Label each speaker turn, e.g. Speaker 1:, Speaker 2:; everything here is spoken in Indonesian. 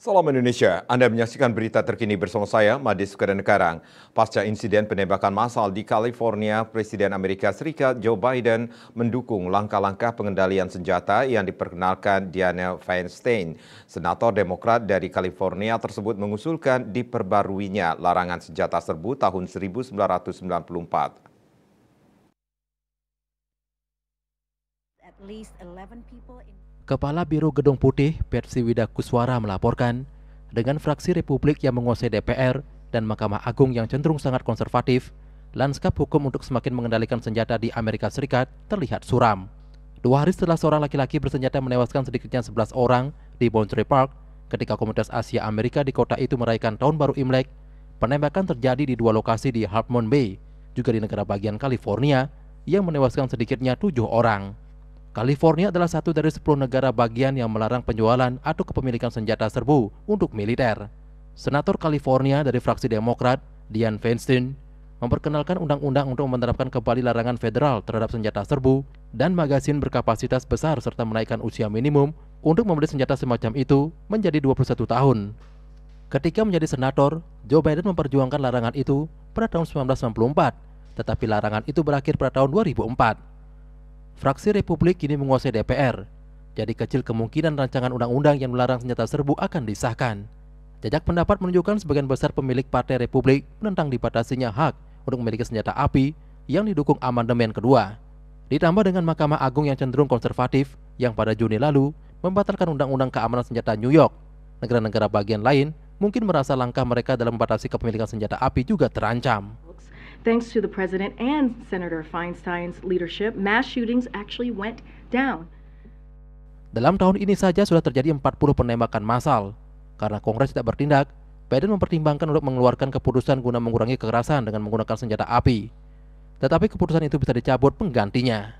Speaker 1: Salam Indonesia, Anda menyaksikan berita terkini bersama saya, Madis Kedenkarang. Pasca insiden penembakan massal di California, Presiden Amerika Serikat Joe Biden mendukung langkah-langkah pengendalian senjata yang diperkenalkan Diana Feinstein. Senator Demokrat dari California tersebut mengusulkan diperbaruinya larangan senjata serbu tahun 1994.
Speaker 2: At least 11 people in Kepala Biro Gedung Putih, Persi Widakuswara melaporkan, dengan fraksi Republik yang menguasai DPR dan Mahkamah Agung yang cenderung sangat konservatif, lanskap hukum untuk semakin mengendalikan senjata di Amerika Serikat terlihat suram. Dua hari setelah seorang laki-laki bersenjata menewaskan sedikitnya 11 orang di Boundary Park ketika komunitas Asia Amerika di kota itu merayakan tahun baru Imlek, penembakan terjadi di dua lokasi di Moon Bay, juga di negara bagian California, yang menewaskan sedikitnya tujuh orang. California adalah satu dari 10 negara bagian yang melarang penjualan atau kepemilikan senjata serbu untuk militer. Senator California dari fraksi Demokrat, Dianne Feinstein, memperkenalkan undang-undang untuk menerapkan kembali larangan federal terhadap senjata serbu dan magasin berkapasitas besar serta menaikkan usia minimum untuk membeli senjata semacam itu menjadi 21 tahun. Ketika menjadi senator, Joe Biden memperjuangkan larangan itu pada tahun 1994, tetapi larangan itu berakhir pada tahun 2004. Fraksi Republik kini menguasai DPR. Jadi kecil kemungkinan rancangan undang-undang yang melarang senjata serbu akan disahkan. Jajak pendapat menunjukkan sebagian besar pemilik Partai Republik menentang dibatasinya hak untuk memiliki senjata api yang didukung amandemen kedua. Ditambah dengan Mahkamah Agung yang cenderung konservatif yang pada Juni lalu membatalkan Undang-Undang Keamanan Senjata New York. Negara-negara bagian lain mungkin merasa langkah mereka dalam membatasi kepemilikan senjata api juga terancam.
Speaker 1: Thanks to the president and Senator Feinstein's leadership, mass shootings actually went down.
Speaker 2: Dalam tahun ini saja sudah terjadi 40 penembakan massal. Karena Kongres tidak bertindak, Biden mempertimbangkan untuk mengeluarkan keputusan guna mengurangi kekerasan dengan menggunakan senjata api. Tetapi keputusan itu bisa dicabut penggantinya.